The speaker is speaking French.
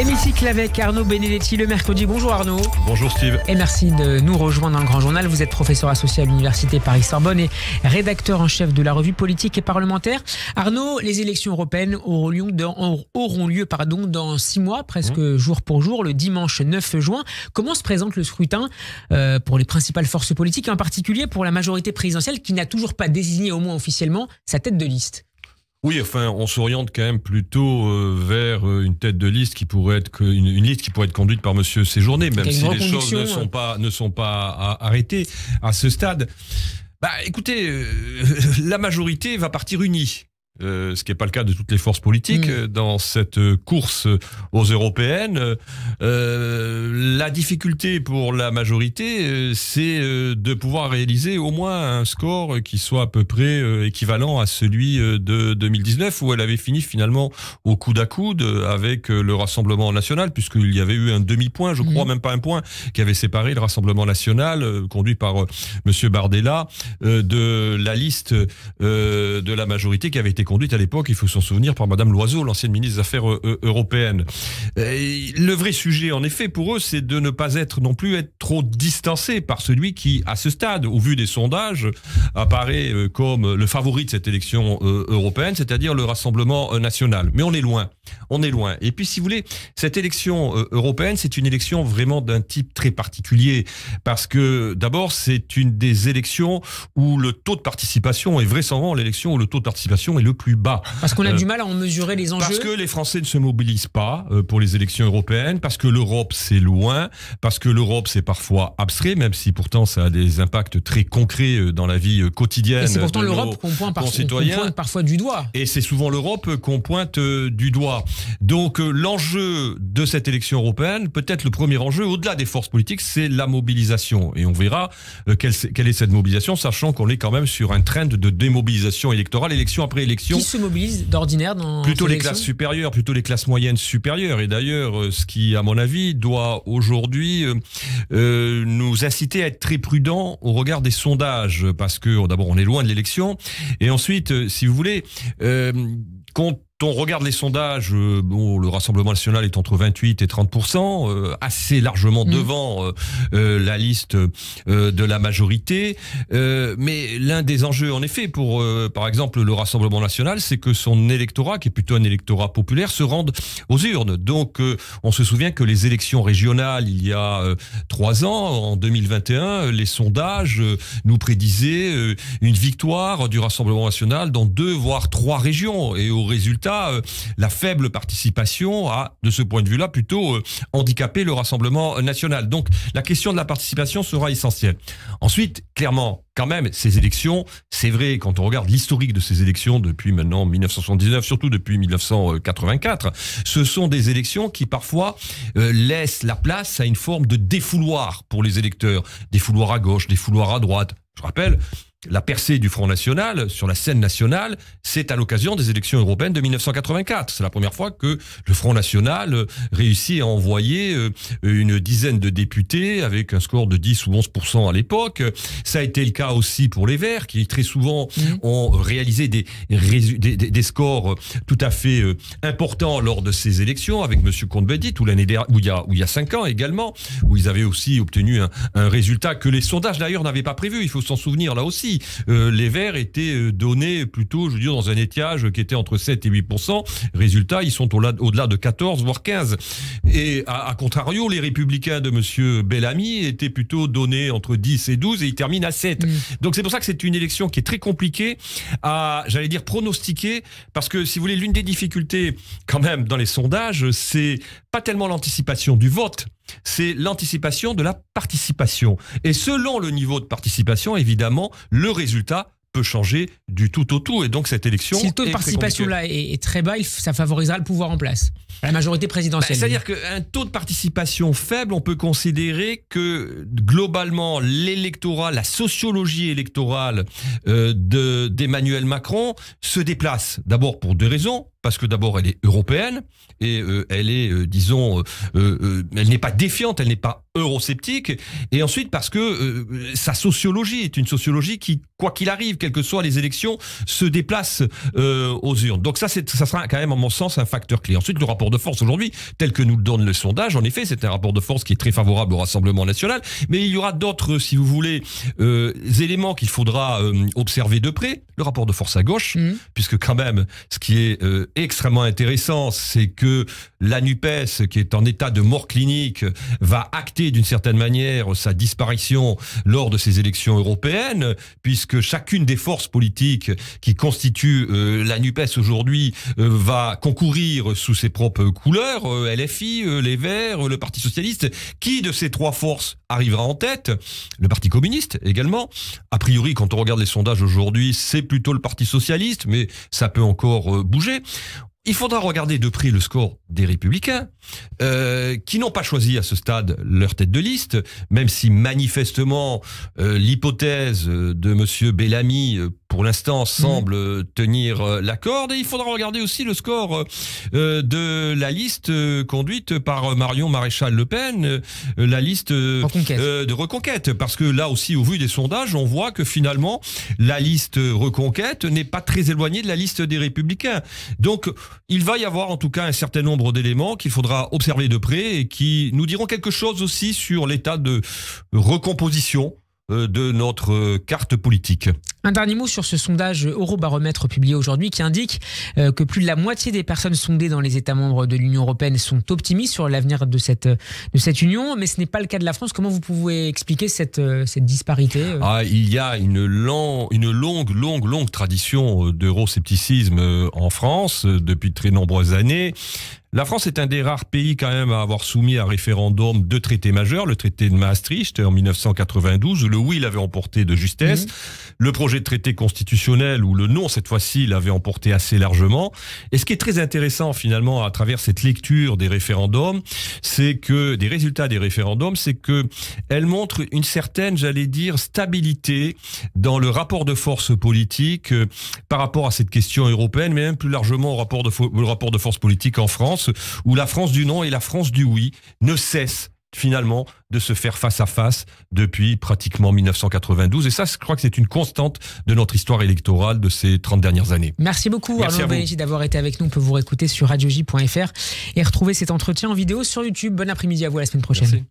Hémicycle avec Arnaud Benedetti le mercredi. Bonjour Arnaud. Bonjour Steve. Et merci de nous rejoindre dans le Grand Journal. Vous êtes professeur associé à l'Université Paris-Sorbonne et rédacteur en chef de la revue politique et parlementaire. Arnaud, les élections européennes auront lieu dans, pardon, dans six mois, presque mmh. jour pour jour, le dimanche 9 juin. Comment se présente le scrutin euh, pour les principales forces politiques, et en particulier pour la majorité présidentielle qui n'a toujours pas désigné, au moins officiellement, sa tête de liste oui, enfin, on s'oriente quand même plutôt euh, vers euh, une tête de liste qui pourrait être que, liste qui pourrait être conduite par Monsieur Séjourné, même si les choses ne sont pas ne sont pas arrêtées à ce stade. Bah, écoutez, euh, la majorité va partir unie. Euh, ce qui n'est pas le cas de toutes les forces politiques mm. euh, dans cette euh, course aux européennes. la difficulté pour la majorité, c'est de pouvoir réaliser au moins un score qui soit à peu près équivalent à celui de 2019, où elle avait fini finalement au coude à coude avec le Rassemblement national, puisqu'il y avait eu un demi-point, je mm. crois, même pas un point, qui avait séparé le Rassemblement national, conduit par M. Bardella, de la liste de la majorité qui avait été conduite à l'époque, il faut s'en souvenir, par Madame Loiseau, l'ancienne ministre des Affaires euh, euh, européennes. Euh, le vrai sujet, en effet, pour eux, c'est de ne pas être non plus être trop distancé par celui qui, à ce stade, au vu des sondages, apparaît comme le favori de cette élection européenne, c'est-à-dire le Rassemblement national. Mais on est loin, on est loin. Et puis, si vous voulez, cette élection européenne, c'est une élection vraiment d'un type très particulier, parce que d'abord, c'est une des élections où le taux de participation est vraisemblablement l'élection où le taux de participation est le plus bas. Parce qu'on a euh, du mal à en mesurer les enjeux. Parce que les Français ne se mobilisent pas euh, pour les élections européennes, parce que l'Europe c'est loin, parce que l'Europe c'est parfois abstrait, même si pourtant ça a des impacts très concrets euh, dans la vie quotidienne. Et c'est pourtant l'Europe qu'on pointe, parfois du doigt. Et c'est souvent l'Europe qu'on pointe du doigt. Donc l'enjeu de cette élection européenne, peut-être le premier enjeu, au-delà des forces politiques, c'est la mobilisation. Et on verra quelle est cette mobilisation, sachant qu'on est quand même sur un trend de démobilisation électorale, élection après élection. Qui se mobilise d'ordinaire dans Plutôt les classes supérieures, plutôt les classes moyennes supérieures. Et d'ailleurs, euh, ce qui, à mon avis, doit aujourd'hui euh, euh, nous inciter à être très prudents au regard des sondages, parce que d'abord, on est loin de l'élection. Et ensuite, si vous voulez, euh, compte on regarde les sondages, euh, bon, le Rassemblement national est entre 28 et 30 euh, assez largement mm. devant euh, la liste de la majorité. mais l'un des enjeux, en effet, pour par exemple le Rassemblement national, c'est que son électorat, qui est plutôt un électorat populaire, se rende aux urnes. Donc, on se souvient que les élections régionales, il y a trois ans, en 2021, les sondages nous prédisaient une victoire du Rassemblement national dans deux voire trois régions, et au résultat euh, la faible participation a, de ce point de vue-là, plutôt euh, handicapé le Rassemblement national. Donc la question de la participation sera essentielle. Ensuite, clairement, quand même, ces élections, c'est vrai, quand on regarde l'historique de ces élections depuis maintenant 1979, surtout depuis 1984, ce sont des élections qui parfois euh, laissent la place à une forme de défouloir pour les électeurs. Défouloir à gauche, défouloir à droite. Je rappelle, la percée du Front National sur la scène nationale, c'est à l'occasion des élections européennes de 1984. C'est la première fois que le Front National euh, réussit à envoyer euh, une dizaine de députés avec un score de 10 ou 11 à l'époque. Ça a été le cas aussi pour les Verts, qui très souvent mmh. ont réalisé des, scores euh, tout à fait importants lors de ces élections, avec M. comte Bedit, où, il y a, où il y a 5 ans également, où ils avaient aussi obtenu un résultat que les sondages d'ailleurs n'avaient pas prévu. Il faut s'en souvenir là aussi euh, les Verts étaient euh, donnés plutôt, je veux dire, dans un étiage qui était entre 7 et 8 Résultat, ils sont au-delà de 14, voire 15. Et à, contrario, les Républicains de M. Bellamy étaient plutôt donnés entre 10 et 12 et ils terminent à 7. Mm. Donc c'est pour ça que c'est une élection qui est très compliquée à, j'allais dire, pronostiquer, parce que si vous voulez, l'une des difficultés quand même dans les sondages, c'est pas tellement l'anticipation du vote, c'est l'anticipation de la participation. Et selon le niveau de participation, évidemment, le résultat peut changer du tout au tout. Et donc cette élection. Si le taux de participation là est, très bas, ça favorisera le pouvoir en place, la majorité présidentielle. Bah, c'est-à-dire qu'un taux de participation faible, on peut considérer que globalement l'électorat, la sociologie électorale euh, d'Emmanuel Macron se déplace. D'abord pour deux raisons parce que d'abord elle est européenne et euh, elle est, euh, disons, euh, elle n'est pas défiante, elle n'est pas eurosceptique, et ensuite parce que sa sociologie est une sociologie qui, quoi qu'il arrive, quelles que soient les élections, se déplace aux urnes. Donc ça, ça sera quand même, en mon sens, un facteur clé. Ensuite, le rapport de force aujourd'hui, tel que nous le donne le sondage, en effet, c'est un rapport de force qui est très favorable au Rassemblement national, mais il y aura d'autres, si vous voulez, éléments qu'il faudra observer de près. Le rapport de force à gauche, mmh. puisque quand même, ce qui est extrêmement intéressant, c'est que la NUPES, qui est en état de mort clinique, va acter d'une certaine manière sa disparition lors de ces élections européennes, puisque chacune des forces politiques qui constituent euh, la NUPES aujourd'hui euh, va concourir sous ses propres couleurs, euh, LFI, les Verts, le Parti Socialiste. Qui de ces trois forces arrivera en tête Le Parti communiste également. A priori, quand on regarde les sondages aujourd'hui, c'est plutôt le Parti socialiste, mais ça peut encore bouger. Il faudra regarder de près le score des républicains, euh, qui n'ont pas choisi à ce stade leur tête de liste, même si manifestement euh, l'hypothèse de M. Bellamy euh, pour l'instant, mhm. semble euh, tenir euh, la corde. Et il faudra regarder aussi le score euh, de la liste conduite par Marion Maréchal Le Pen, la liste de reconquête. Parce que là aussi, au vu des sondages, on voit que finalement, la liste reconquête n'est pas très éloignée de la liste des républicains. Donc, il va y avoir en tout cas un certain nombre d'éléments qu'il faudra observer de près et qui nous diront quelque chose aussi sur l'état de recomposition euh, de notre euh, carte politique. Un dernier mot sur ce sondage Eurobaromètre publié aujourd'hui qui indique euh, que plus de la moitié des personnes sondées dans les États membres de l'Union européenne sont optimistes sur l'avenir de cette, de cette Union, mais ce n'est pas le cas de la France. Comment vous pouvez expliquer cette, disparité ah, Il y a une, une longue, longue, longue tradition d'euroscepticisme en France depuis très nombreuses années. La France est un des rares pays quand même à avoir soumis à référendum deux traités majeurs, le traité de Maastricht en 1992, où le oui l'avait emporté de justesse, mhm. le projet de traité constitutionnel où le non cette fois-ci l'avait emporté assez largement. Et ce qui est très intéressant finalement à travers cette lecture des référendums, c'est que des résultats des référendums, c'est que elle montre une certaine, j'allais dire, stabilité dans le rapport de force politique euh, par rapport à cette question européenne, mais même plus largement au le rapport de force politique en France où la France du non et la France du oui ne cessent finalement de se faire face à face depuis pratiquement 1992. Et ça, je crois que c'est une constante de notre histoire électorale de ces 30 dernières années. Merci beaucoup Arnaud Arnaud d'avoir été avec nous. On peut vous réécouter sur radioji.fr et retrouver cet entretien en vidéo sur YouTube. Bon après-midi à vous à la semaine prochaine.